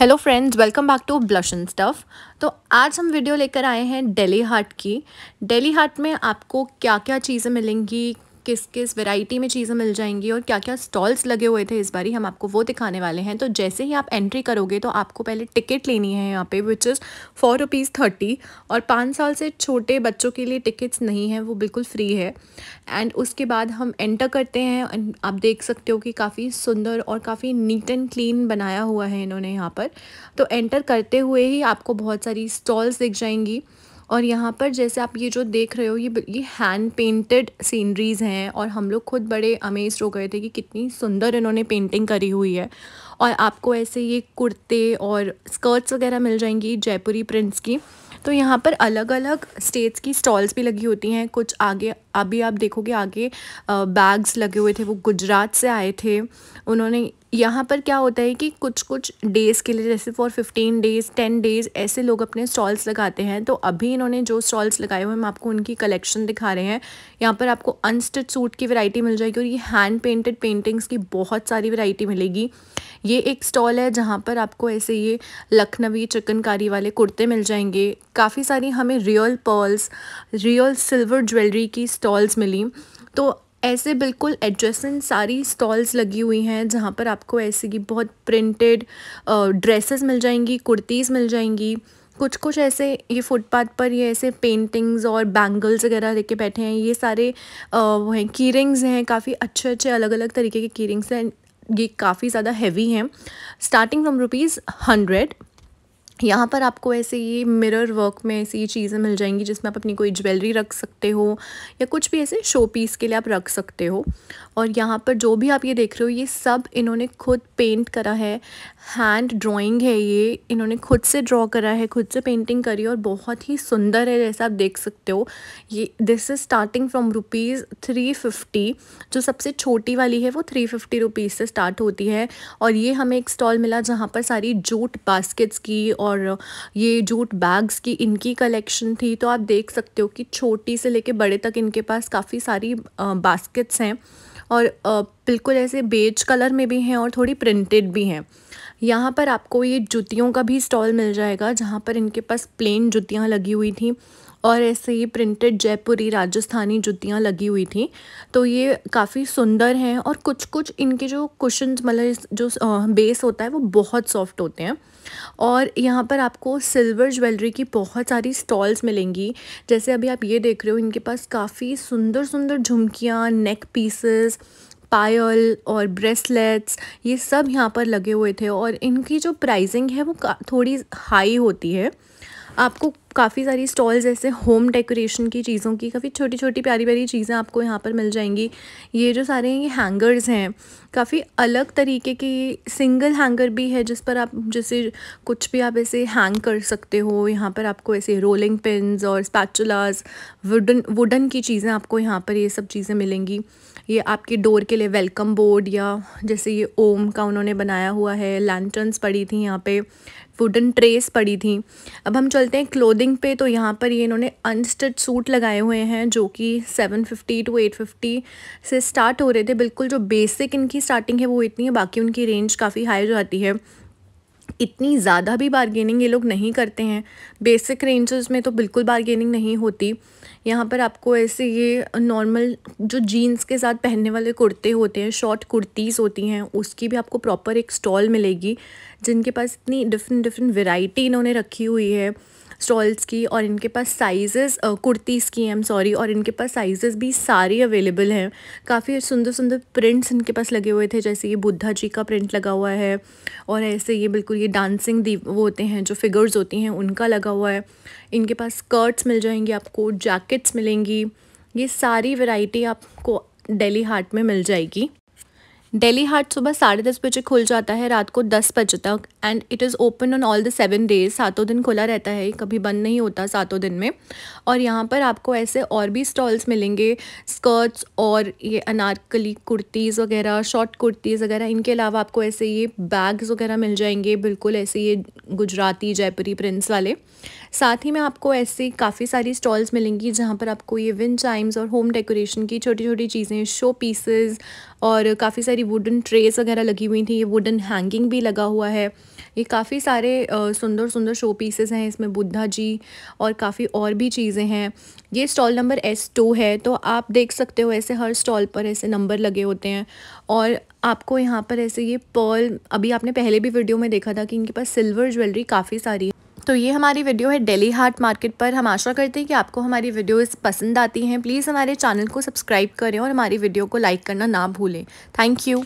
hello friends welcome back to blush and stuff तो आज हम वीडियो लेकर आए हैं डेली हाट की डेली हाट में आपको क्या क्या चीज़ें मिलेंगी किस किस वैरायटी में चीज़ें मिल जाएंगी और क्या क्या स्टॉल्स लगे हुए थे इस बारी हम आपको वो दिखाने वाले हैं तो जैसे ही आप एंट्री करोगे तो आपको पहले टिकट लेनी है यहाँ पे which is four rupees thirty और पाँच साल से छोटे बच्चों के लिए टिकट्स नहीं है वो बिल्कुल फ्री है एंड उसके बाद हम एंटर करते हैं आप देख सकते हो कि काफ़ी सुंदर और काफ़ी नीट एंड क्लीन बनाया हुआ है इन्होंने यहाँ पर तो एंटर करते हुए ही आपको बहुत सारी स्टॉल्स दिख जाएंगी और यहाँ पर जैसे आप ये जो देख रहे हो ये ये हैंड पेंटेड सीनरीज़ हैं और हम लोग खुद बड़े अमेज हो गए थे कि कितनी सुंदर इन्होंने पेंटिंग करी हुई है और आपको ऐसे ये कुर्ते और स्कर्ट्स वगैरह मिल जाएंगी जयपुरी प्रिंट्स की तो यहाँ पर अलग अलग स्टेट्स की स्टॉल्स भी लगी होती हैं कुछ आगे अभी आप देखोगे आगे बैग्स लगे हुए थे वो गुजरात से आए थे उन्होंने यहाँ पर क्या होता है कि कुछ कुछ डेज़ के लिए जैसे for fifteen days ten days ऐसे लोग अपने स्टॉल्स लगाते हैं तो अभी इन्होंने जो स्टॉल्स लगाए हुए हम आपको उनकी कलेक्शन दिखा रहे हैं यहाँ पर आपको अनस्टिच सूट की वैरायटी मिल जाएगी और ये हैंड पेंटेड पेंटिंग्स की बहुत सारी वैरायटी मिलेगी ये एक स्टॉल है जहाँ पर आपको ऐसे ये लखनवी चिकनकारी वाले कुर्ते मिल जाएंगे काफ़ी सारी हमें real pearls real silver jewellery की स्टॉल्स मिली तो ऐसे बिल्कुल एडजस्टेंट सारी स्टॉल्स लगी हुई हैं जहाँ पर आपको ऐसे की बहुत प्रिंटेड ड्रेसेस मिल जाएंगी कुर्तीज़ मिल जाएंगी कुछ कुछ ऐसे ये फुटपाथ पर ये ऐसे पेंटिंग्स और बैंगल्स वगैरह लेके बैठे हैं ये सारे वो हैं की रिंग्स हैं काफ़ी अच्छे अच्छे अलग अलग तरीके के की रिंग्स हैं ये काफ़ी ज़्यादा हैवी हैं स्टार्टिंग फ्रॉम रुपीज़ हंड्रेड यहाँ पर आपको ऐसे ये मिरर वर्क में ऐसी चीज़ें मिल जाएंगी जिसमें आप अपनी कोई ज्वेलरी रख सकते हो या कुछ भी ऐसे शो पीस के लिए आप रख सकते हो और यहाँ पर जो भी आप ये देख रहे हो ये सब इन्होंने खुद पेंट करा है हैंड ड्राइंग है ये इन्होंने खुद से ड्रॉ करा है खुद से पेंटिंग करी है और बहुत ही सुंदर है जैसा आप देख सकते हो ये this is starting from rupees three fifty जो सबसे छोटी वाली है वो थ्री फिफ्टी रुपीज़ से स्टार्ट होती है और ये हमें एक स्टॉल मिला जहाँ पर सारी जूट बास्केट्स की और और ये जूट बैग्स की इनकी कलेक्शन थी तो आप देख सकते हो कि छोटी से लेके बड़े तक इनके पास काफ़ी सारी बास्केट्स हैं और बिल्कुल ऐसे बेज कलर में भी हैं और थोड़ी प्रिंटेड भी हैं यहाँ पर आपको ये जुतियों का भी स्टॉल मिल जाएगा जहाँ पर इनके पास प्लेन जुतियाँ लगी हुई थी और ऐसे ही प्रिंटेड जयपुरी राजस्थानी जुतियाँ लगी हुई थी तो ये काफ़ी सुंदर हैं और कुछ कुछ इनके जो कुशन मतलब जो बेस होता है वो बहुत सॉफ्ट होते हैं और यहाँ पर आपको सिल्वर ज्वेलरी की बहुत सारी स्टॉल्स मिलेंगी जैसे अभी आप ये देख रहे हो इनके पास काफ़ी सुंदर सुंदर झुमकियाँ नेक पीसेस पायल और ब्रेसलेट्स ये सब यहाँ पर लगे हुए थे और इनकी जो प्राइसिंग है वो थोड़ी हाई होती है आपको काफ़ी सारी स्टॉल्स ऐसे होम डेकोरेशन की चीज़ों की काफ़ी छोटी छोटी प्यारी प्यारी चीज़ें आपको यहाँ पर मिल जाएंगी ये जो सारे ये हैंगर्स हैं काफ़ी अलग तरीके की सिंगल हैंगर भी है जिस पर आप जैसे कुछ भी आप ऐसे हैंग कर सकते हो यहाँ पर आपको ऐसे रोलिंग पिन और स्पैचुलाज वुडन वुडन की चीज़ें आपको यहाँ पर ये सब चीज़ें मिलेंगी ये आपकी डोर के लिए वेलकम बोर्ड या जैसे ये ओम का उन्होंने बनाया हुआ है लैंटर्नस पड़ी थी यहाँ पे वुडन ट्रेस पड़ी थी अब हम चलते हैं क्लोदिंग पे तो यहाँ पर ये इन्होंने अनस्टिच सूट लगाए हुए हैं जो कि 750 टू 850 से स्टार्ट हो रहे थे बिल्कुल जो बेसिक इनकी स्टार्टिंग है वो इतनी है बाकी उनकी रेंज काफ़ी हाई हो जाती है इतनी ज़्यादा भी बारगेनिंग ये लोग नहीं करते हैं बेसिक रेंजेस में तो बिल्कुल बारगेनिंग नहीं होती यहाँ पर आपको ऐसे ये नॉर्मल जो जीन्स के साथ पहनने वाले कुर्ते होते हैं शॉर्ट कुर्तीज़ होती हैं उसकी भी आपको प्रॉपर एक स्टॉल मिलेगी जिनके पास इतनी डिफरेंट डिफरेंट वेराइटी इन्होंने रखी हुई है स्टॉल्स की और इनके पास साइजेस कुर्तीज़ की एम सॉरी और इनके पास साइजेस भी सारे अवेलेबल हैं काफ़ी सुंदर सुंदर प्रिंट्स इनके पास लगे हुए थे जैसे ये बुद्धा जी का प्रिंट लगा हुआ है और ऐसे ये बिल्कुल ये डांसिंग दी वो होते हैं जो फिगर्स होती हैं उनका लगा हुआ है इनके पास स्कर्ट्स मिल जाएंगी आपको जैकेट्स मिलेंगी ये सारी वेराइटी आपको डेली हार्ट में मिल जाएगी डेली हाट सुबह साढ़े दस बजे खुल जाता है रात को दस बजे तक and it is open on all the seven days सातों दिन खुला रहता है कभी बंद नहीं होता सातों दिन में और यहाँ पर आपको ऐसे और भी स्टॉल्स मिलेंगे स्कर्ट्स और ये अनारकली कुर्तीज़ वगैरह शॉर्ट कुर्तीज़ वगैरह इनके अलावा आपको ऐसे ये बैग्स वगैरह मिल जाएंगे बिल्कुल ऐसे ये गुजराती जयपुरी प्रिंस वाले साथ ही में आपको ऐसे काफ़ी सारी स्टॉल्स मिलेंगी जहाँ पर आपको ये विन चाइम्स और होम डेकोरेशन की छोटी छोटी चीज़ें शो पीसेज और काफ़ी सारी सारी वुडन ट्रेस वगैरह लगी हुई थी ये वुडन हैंगिंग भी लगा हुआ है ये काफ़ी सारे सुंदर सुंदर शो पीसेस हैं इसमें बुद्धा जी और काफ़ी और भी चीज़ें हैं ये स्टॉल नंबर एस टू है तो आप देख सकते हो ऐसे हर स्टॉल पर ऐसे नंबर लगे होते हैं और आपको यहाँ पर ऐसे ये पर्ल अभी आपने पहले भी वीडियो में देखा था कि इनके पास सिल्वर ज्वेलरी काफ़ी सारी है तो ये हमारी वीडियो है डेली हार्ट मार्केट पर हम आशा करते हैं कि आपको हमारी वीडियोज़ पसंद आती हैं प्लीज़ हमारे चैनल को सब्सक्राइब करें और हमारी वीडियो को लाइक करना ना भूलें थैंक यू